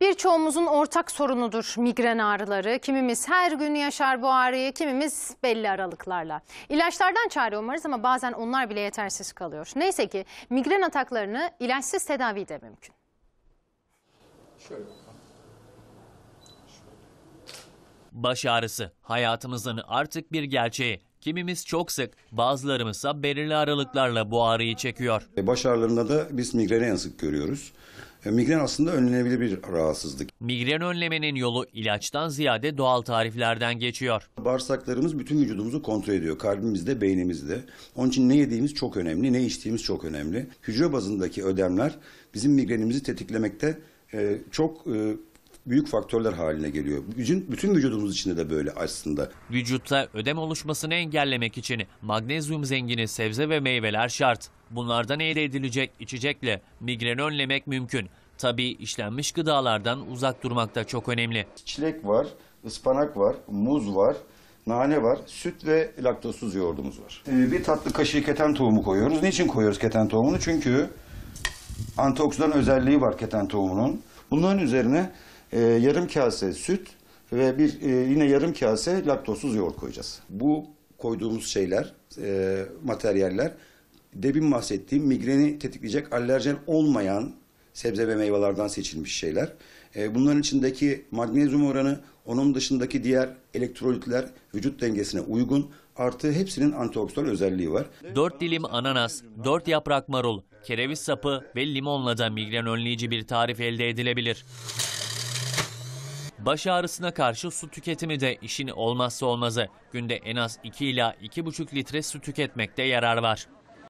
Birçoğumuzun ortak sorunudur migren ağrıları. Kimimiz her gün yaşar bu ağrıyı, kimimiz belli aralıklarla. İlaçlardan çare umarız ama bazen onlar bile yetersiz kalıyor. Neyse ki migren ataklarını ilaçsız tedavi de mümkün. Şöyle Baş ağrısı hayatımızın artık bir gerçeği. Kimimiz çok sık, bazılarımızsa belirli aralıklarla bu ağrıyı çekiyor. E, baş ağrılarında da biz migreni en sık görüyoruz. E, migren aslında önlenebilir bir rahatsızlık. Migren önlemenin yolu ilaçtan ziyade doğal tariflerden geçiyor. Bağırsaklarımız bütün vücudumuzu kontrol ediyor. Kalbimizde, beynimizde. Onun için ne yediğimiz çok önemli, ne içtiğimiz çok önemli. Hücre bazındaki ödemler bizim migrenimizi tetiklemekte e, çok büyük faktörler haline geliyor. Bütün, bütün vücudumuz içinde de böyle aslında. Vücutta ödem oluşmasını engellemek için magnezyum zengini sebze ve meyveler şart. Bunlardan elde edilecek içecekle migren önlemek mümkün. Tabii işlenmiş gıdalardan uzak durmak da çok önemli. Çilek var, ıspanak var, muz var, nane var, süt ve laktozsuz yoğurdumuz var. Ee, bir tatlı kaşığı keten tohumu koyuyoruz. Niçin koyuyoruz keten tohumunu? Çünkü antioksidan özelliği var keten tohumunun. Bunların üzerine e, yarım kase süt ve bir e, yine yarım kase laktozsuz yoğurt koyacağız. Bu koyduğumuz şeyler, e, materyaller demin bahsettiğim migreni tetikleyecek alerjen olmayan sebze ve meyvelerden seçilmiş şeyler. E, bunların içindeki magnezyum oranı onun dışındaki diğer elektrolitler vücut dengesine uygun. Artı hepsinin antioksidan özelliği var. 4 dilim ananas, 4 yaprak marul, kereviz sapı ve limonla da migren önleyici bir tarif elde edilebilir. Baş ağrısına karşı su tüketimi de işin olmazsa olmazı. Günde en az 2 ila 2,5 litre su tüketmekte yarar var.